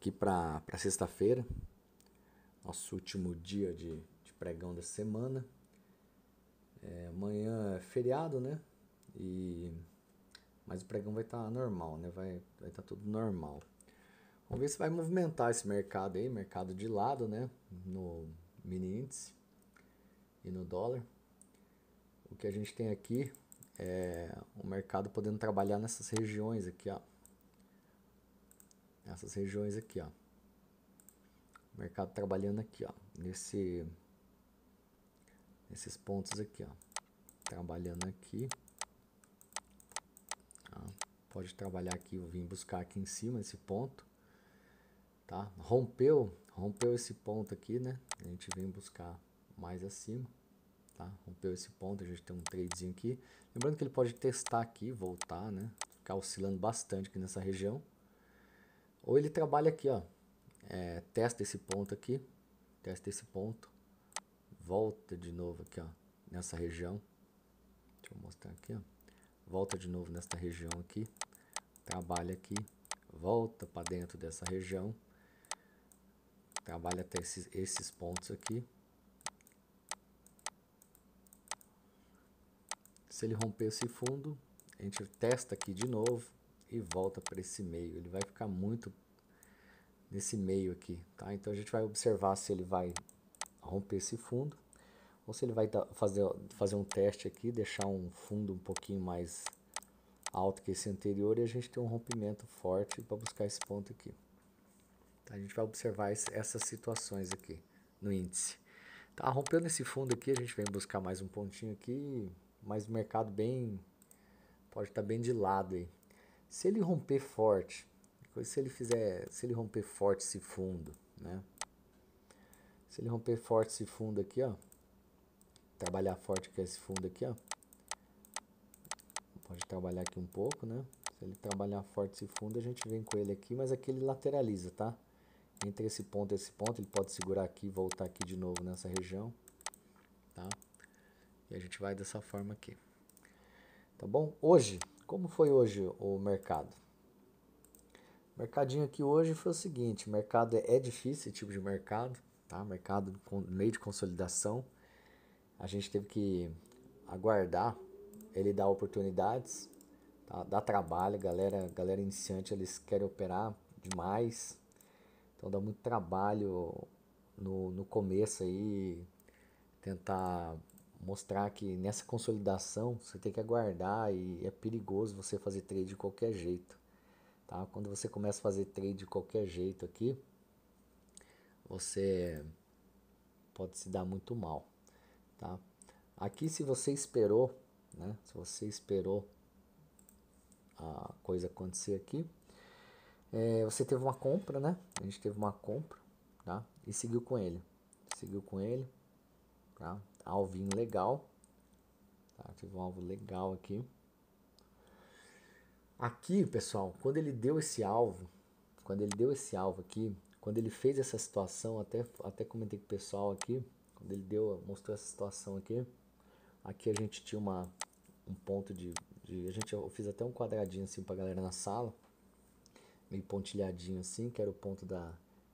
aqui para sexta-feira, nosso último dia de, de pregão da semana. É, amanhã é feriado, né? E mas o pregão vai estar tá normal, né? Vai vai estar tá tudo normal. Vamos ver se vai movimentar esse mercado aí, mercado de lado, né? No mini índice e no dólar. O que a gente tem aqui é o mercado podendo trabalhar nessas regiões aqui, ó essas regiões aqui, ó. O mercado trabalhando aqui, ó, nesse nesses pontos aqui, ó. Trabalhando aqui. Tá? Pode trabalhar aqui, eu vim buscar aqui em cima esse ponto. Tá? Rompeu, rompeu esse ponto aqui, né? A gente vem buscar mais acima. Tá? Rompeu esse ponto, a gente tem um tradezinho aqui. Lembrando que ele pode testar aqui, voltar, né? Ficar oscilando bastante aqui nessa região. Ou ele trabalha aqui, ó, é, testa esse ponto aqui, testa esse ponto, volta de novo aqui, ó, nessa região. Deixa eu mostrar aqui, ó. Volta de novo nessa região aqui, trabalha aqui, volta para dentro dessa região, trabalha até esses, esses pontos aqui. Se ele romper esse fundo, a gente testa aqui de novo, e volta para esse meio. Ele vai ficar muito nesse meio aqui, tá? Então a gente vai observar se ele vai romper esse fundo ou se ele vai fazer, fazer um teste aqui, deixar um fundo um pouquinho mais alto que esse anterior e a gente tem um rompimento forte para buscar esse ponto aqui. Tá? A gente vai observar esse, essas situações aqui no índice. Tá, rompendo esse fundo aqui, a gente vem buscar mais um pontinho aqui, mas o mercado bem pode estar tá bem de lado aí. Se ele romper forte, se ele fizer, se ele romper forte esse fundo, né? Se ele romper forte esse fundo aqui, ó, trabalhar forte com esse fundo aqui, ó. Pode trabalhar aqui um pouco, né? Se ele trabalhar forte esse fundo, a gente vem com ele aqui, mas aqui ele lateraliza, tá? Entre esse ponto e esse ponto, ele pode segurar aqui e voltar aqui de novo nessa região, tá? E a gente vai dessa forma aqui. Tá bom? Hoje como foi hoje o mercado? O mercadinho aqui hoje foi o seguinte: o mercado é, é difícil esse tipo de mercado, tá? Mercado com meio de consolidação. A gente teve que aguardar ele dar oportunidades, tá? dá trabalho, galera, galera iniciante eles querem operar demais, então dá muito trabalho no, no começo aí tentar mostrar que nessa consolidação você tem que aguardar e é perigoso você fazer trade de qualquer jeito. Tá? Quando você começa a fazer trade de qualquer jeito aqui, você pode se dar muito mal. Tá? Aqui se você esperou, né? se você esperou a coisa acontecer aqui, é, você teve uma compra, né? A gente teve uma compra, tá? E seguiu com ele, seguiu com ele, tá? alvinho legal. Tá, tive um alvo legal aqui. Aqui, pessoal, quando ele deu esse alvo, quando ele deu esse alvo aqui, quando ele fez essa situação, até, até comentei com o pessoal aqui, quando ele deu, mostrou essa situação aqui, aqui a gente tinha uma, um ponto de, de a gente, eu fiz até um quadradinho assim pra galera na sala, meio pontilhadinho assim, que era o ponto da,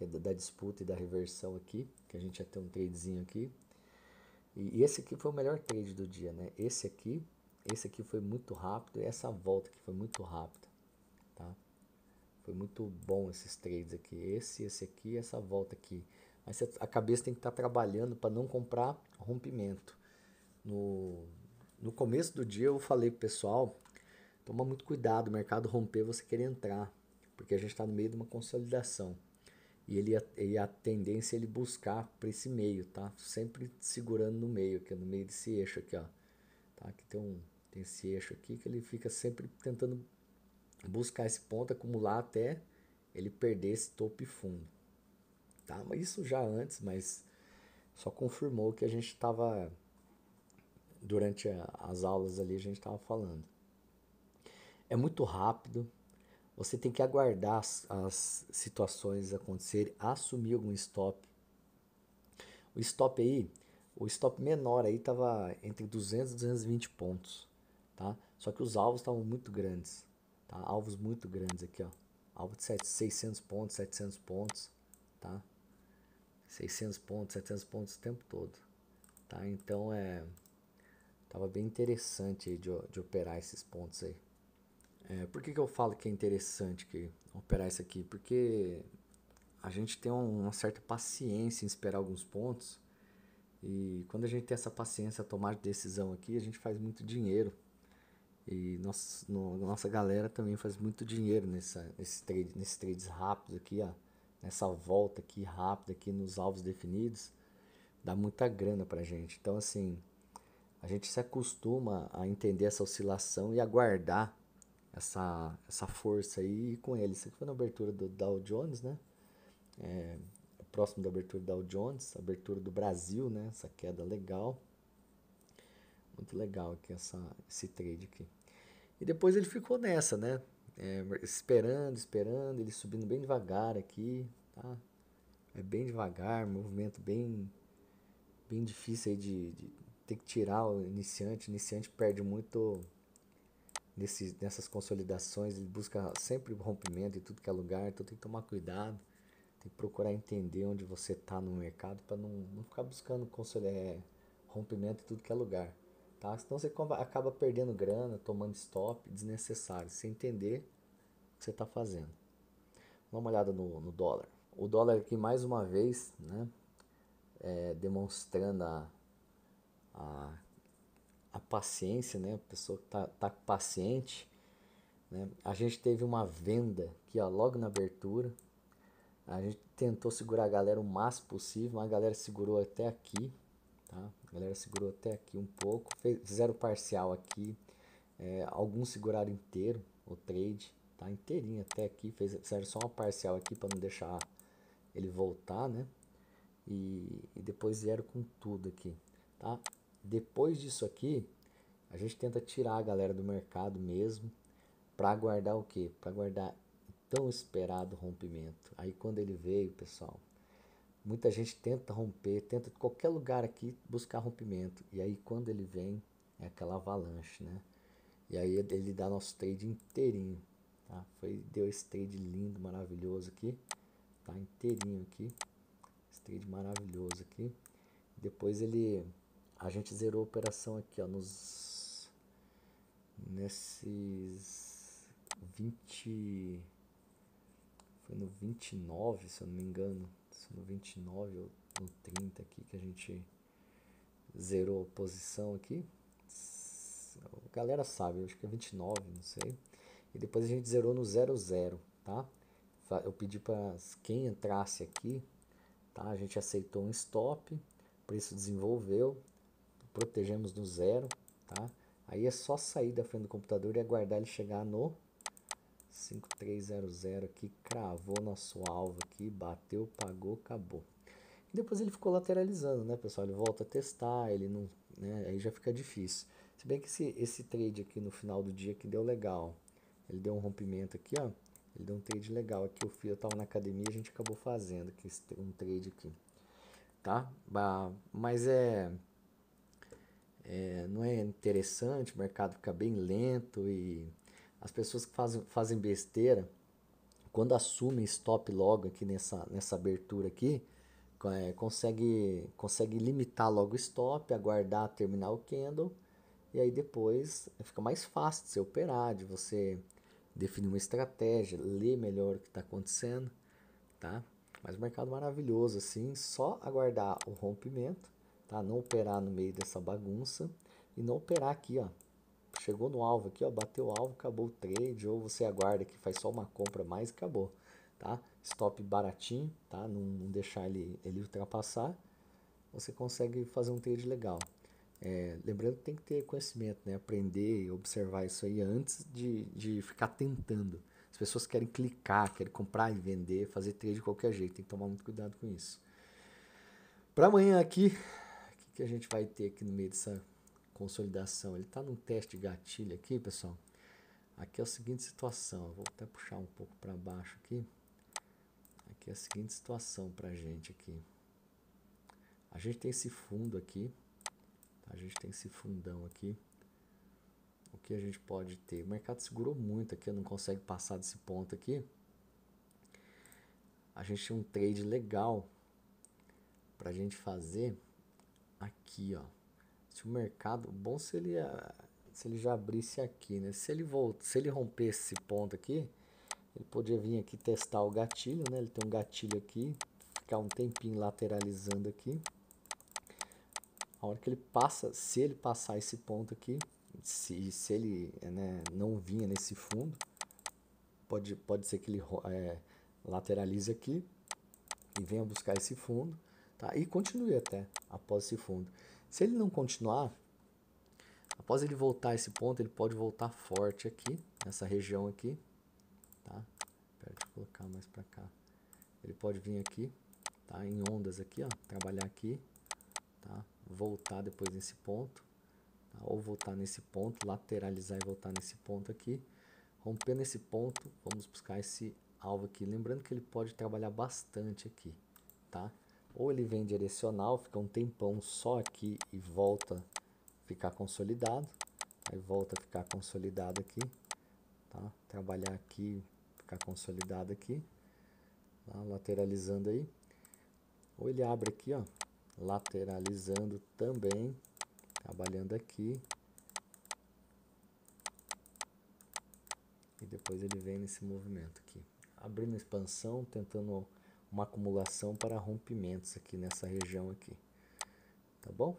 é da, da disputa e da reversão aqui, que a gente ia ter um tradezinho aqui, e esse aqui foi o melhor trade do dia, né? Esse aqui, esse aqui foi muito rápido e essa volta aqui foi muito rápida, tá? Foi muito bom esses trades aqui, esse, esse aqui, essa volta aqui. Mas a cabeça tem que estar tá trabalhando para não comprar rompimento. No, no começo do dia eu falei pro pessoal, toma muito cuidado, o mercado romper você quer entrar, porque a gente está no meio de uma consolidação e ele e a tendência é ele buscar para esse meio, tá? Sempre segurando no meio, que é no meio desse eixo aqui, ó. Tá? Aqui tem um tem esse eixo aqui que ele fica sempre tentando buscar esse ponto, acumular até ele perder esse topo e fundo. Tá? Mas isso já antes, mas só confirmou que a gente estava durante as aulas ali a gente estava falando. É muito rápido, você tem que aguardar as, as situações acontecerem, assumir algum stop. O stop aí, o stop menor aí estava entre 200 e 220 pontos, tá? Só que os alvos estavam muito grandes, tá? Alvos muito grandes aqui, ó. Alvo de 600 pontos, 700 pontos, tá? 600 pontos, 700 pontos o tempo todo, tá? Então é tava bem interessante de, de operar esses pontos aí. É, por que, que eu falo que é interessante que operar isso aqui? Porque a gente tem uma certa paciência em esperar alguns pontos. E quando a gente tem essa paciência a tomar decisão aqui, a gente faz muito dinheiro. E nossa, no, nossa galera também faz muito dinheiro nessa, nesse trade, nesses trades rápidos aqui, ó, nessa volta aqui rápida aqui nos alvos definidos. Dá muita grana pra gente. Então assim, a gente se acostuma a entender essa oscilação e aguardar essa, essa força aí com ele. Isso aqui foi na abertura do Dow Jones, né? É, próximo da abertura do Dow Jones, abertura do Brasil, né? Essa queda legal. Muito legal aqui essa, esse trade aqui. E depois ele ficou nessa, né? É, esperando, esperando, ele subindo bem devagar aqui, tá? É bem devagar, movimento bem, bem difícil aí de, de ter que tirar o iniciante. O iniciante perde muito nesse, nessas consolidações, ele busca sempre rompimento em tudo que é lugar, então tem que tomar cuidado, tem que procurar entender onde você está no mercado para não, não ficar buscando console, é, rompimento em tudo que é lugar. Tá? Senão você acaba perdendo grana, tomando stop desnecessário, sem entender o que você está fazendo. Dá uma olhada no, no dólar. O dólar aqui mais uma vez, né, é, demonstrando a, a a paciência, né? A pessoa que tá, tá paciente. Né? A gente teve uma venda aqui, ó, logo na abertura. A gente tentou segurar a galera o máximo possível, mas a galera segurou até aqui, tá? A galera segurou até aqui um pouco, fez, fizeram parcial aqui, é, alguns seguraram inteiro o trade, tá? Inteirinho até aqui, fez, fizeram só uma parcial aqui para não deixar ele voltar, né? E, e depois vieram com tudo aqui, tá? Depois disso aqui, a gente tenta tirar a galera do mercado mesmo para guardar o quê? Para guardar o tão esperado rompimento. Aí quando ele veio, pessoal, muita gente tenta romper, tenta de qualquer lugar aqui buscar rompimento. E aí quando ele vem, é aquela avalanche, né? E aí ele dá nosso trade inteirinho, tá? Foi, deu esse trade lindo, maravilhoso aqui, tá? Inteirinho aqui, esse trade maravilhoso aqui. Depois ele a gente zerou a operação aqui, ó, nos nesses 20 foi no 29, se eu não me engano, se no 29 ou no 30 aqui que a gente zerou a posição aqui. A galera sabe, acho que é 29, não sei. E depois a gente zerou no 00, tá? Eu pedi para quem entrasse aqui, tá? A gente aceitou um stop, o preço desenvolveu, protegemos no zero, tá? Aí é só sair da frente do computador e aguardar ele chegar no 5300 aqui, cravou nosso alvo aqui, bateu, pagou, acabou. E depois ele ficou lateralizando, né, pessoal? Ele volta a testar, ele não, né, aí já fica difícil. Se bem que esse, esse trade aqui no final do dia que deu legal. Ele deu um rompimento aqui, ó. Ele deu um trade legal aqui, eu fui, eu tava na academia, a gente acabou fazendo aqui um trade aqui. Tá? Mas é é, não é interessante, o mercado fica bem lento e as pessoas que fazem, fazem besteira, quando assumem stop logo aqui nessa, nessa abertura aqui, é, consegue, consegue limitar logo o stop, aguardar terminar o candle e aí depois é, fica mais fácil de você operar, de você definir uma estratégia, ler melhor o que está acontecendo, tá? Mas mercado maravilhoso assim, só aguardar o rompimento tá? Não operar no meio dessa bagunça e não operar aqui, ó. Chegou no alvo aqui, ó, bateu o alvo, acabou o trade, ou você aguarda que faz só uma compra mais e acabou, tá? Stop baratinho, tá? Não, não deixar ele, ele ultrapassar, você consegue fazer um trade legal. É, lembrando que tem que ter conhecimento, né? Aprender e observar isso aí antes de, de ficar tentando. As pessoas querem clicar, querem comprar e vender, fazer trade de qualquer jeito. Tem que tomar muito cuidado com isso. Para amanhã aqui, que a gente vai ter aqui no meio dessa consolidação. Ele está num teste de gatilho aqui, pessoal. Aqui é a seguinte situação, vou até puxar um pouco para baixo aqui. Aqui é a seguinte situação para a gente aqui. A gente tem esse fundo aqui, a gente tem esse fundão aqui. O que a gente pode ter? O mercado segurou muito aqui, não consegue passar desse ponto aqui. A gente tem um trade legal para a gente fazer aqui, ó. Se o mercado, bom se ele ah, se ele já abrisse aqui, né? Se ele volta, se ele romper esse ponto aqui, ele podia vir aqui testar o gatilho, né? Ele tem um gatilho aqui, ficar um tempinho lateralizando aqui. A hora que ele passa, se ele passar esse ponto aqui, se, se ele né, não vinha nesse fundo, pode, pode ser que ele é, lateralize aqui e venha buscar esse fundo, tá? E continue até após esse fundo. Se ele não continuar, após ele voltar esse ponto, ele pode voltar forte aqui, nessa região aqui, tá? Pera, deixa eu colocar mais para cá. Ele pode vir aqui, tá? Em ondas aqui, ó, trabalhar aqui, tá? Voltar depois nesse ponto, tá? ou voltar nesse ponto, lateralizar e voltar nesse ponto aqui. Rompendo esse ponto, vamos buscar esse alvo aqui. Lembrando que ele pode trabalhar bastante aqui, tá? Ou ele vem direcional, fica um tempão só aqui e volta ficar consolidado. Aí volta a ficar consolidado aqui. Tá? Trabalhar aqui, ficar consolidado aqui. Tá? Lateralizando aí. Ou ele abre aqui, ó. Lateralizando também. Trabalhando aqui. E depois ele vem nesse movimento aqui. Abrindo expansão, tentando uma acumulação para rompimentos aqui nessa região aqui, tá bom?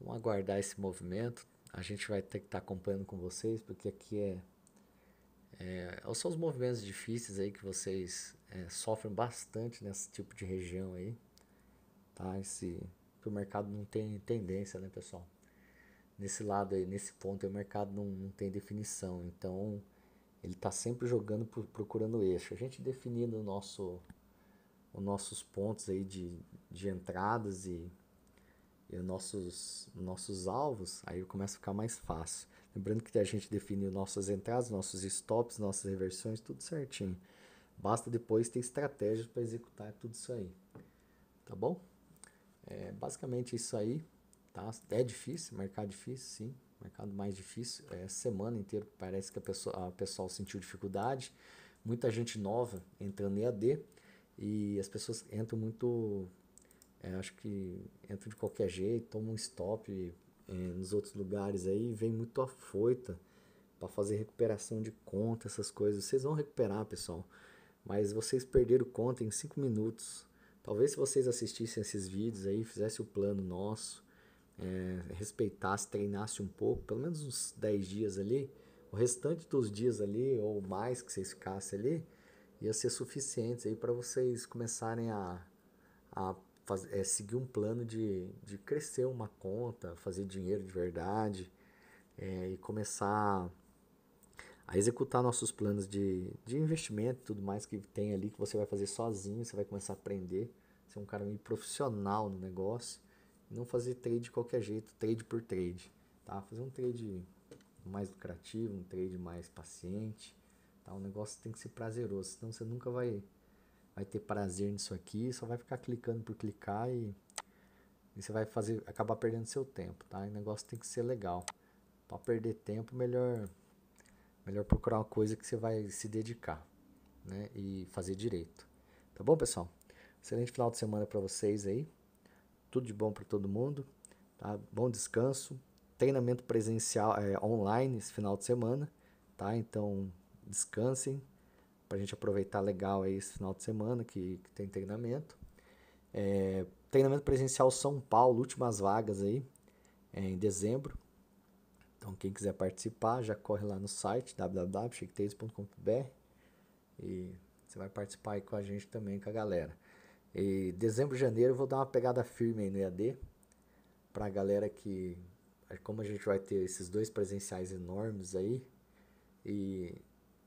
Vamos aguardar esse movimento, a gente vai ter que estar tá acompanhando com vocês, porque aqui é, é são os movimentos difíceis aí que vocês é, sofrem bastante nesse tipo de região aí, tá? Esse, o mercado não tem tendência, né, pessoal? Nesse lado aí, nesse ponto aí, o mercado não, não tem definição, então ele está sempre jogando procurando eixo. A gente definindo o nosso os nossos pontos aí de, de entradas e, e nossos, nossos alvos, aí começa a ficar mais fácil. Lembrando que a gente definiu nossas entradas, nossos stops, nossas reversões, tudo certinho. Basta depois ter estratégias para executar tudo isso aí. Tá bom? É basicamente isso aí. Tá? É difícil, mercado difícil, sim. Mercado mais difícil. É semana inteira parece que a pessoa, a pessoal sentiu dificuldade. Muita gente nova entrando em AD e as pessoas entram muito. É, acho que entram de qualquer jeito, tomam um stop é, nos outros lugares aí, vem muito afoita para fazer recuperação de conta, essas coisas. Vocês vão recuperar, pessoal. Mas vocês perderam conta em 5 minutos. Talvez se vocês assistissem esses vídeos aí, fizessem o plano nosso, é, respeitasse, treinasse um pouco, pelo menos uns 10 dias ali, o restante dos dias ali, ou mais que vocês ficassem ali, ia ser suficientes aí para vocês começarem a, a fazer é, seguir um plano de, de crescer uma conta, fazer dinheiro de verdade é, e começar a executar nossos planos de, de investimento tudo mais que tem ali que você vai fazer sozinho, você vai começar a aprender, ser um cara meio profissional no negócio e não fazer trade de qualquer jeito, trade por trade, tá? Fazer um trade mais lucrativo, um trade mais paciente, Tá? O negócio tem que ser prazeroso, senão você nunca vai, vai ter prazer nisso aqui, só vai ficar clicando por clicar e, e você vai fazer, acabar perdendo seu tempo, tá? o negócio tem que ser legal. Para perder tempo, melhor, melhor procurar uma coisa que você vai se dedicar, né? E fazer direito. Tá bom, pessoal? Excelente final de semana para vocês aí. Tudo de bom para todo mundo. Tá? Bom descanso. Treinamento presencial é, online esse final de semana. Tá? Então, descansem, para a gente aproveitar legal aí esse final de semana que, que tem treinamento. É, treinamento presencial São Paulo, últimas vagas aí, é, em dezembro. Então, quem quiser participar, já corre lá no site www.chiquetez.com.br e você vai participar aí com a gente também, com a galera. E dezembro, janeiro, eu vou dar uma pegada firme aí no EAD para a galera que, como a gente vai ter esses dois presenciais enormes aí, e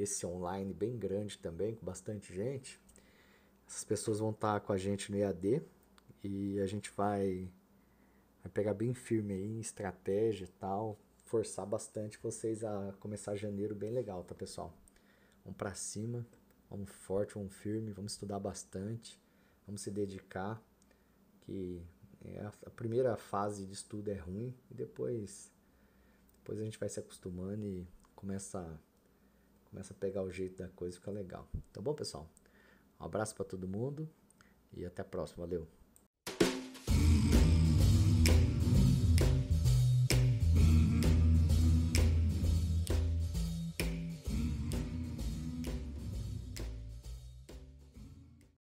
esse online bem grande também, com bastante gente. Essas pessoas vão estar com a gente no EAD e a gente vai, vai pegar bem firme aí em estratégia e tal, forçar bastante vocês a começar janeiro bem legal, tá pessoal? Vamos para cima, vamos forte, vamos firme, vamos estudar bastante, vamos se dedicar, que é a primeira fase de estudo é ruim e depois, depois a gente vai se acostumando e começa começa a pegar o jeito da coisa e fica legal. Tá bom, pessoal? Um abraço para todo mundo e até a próxima. Valeu!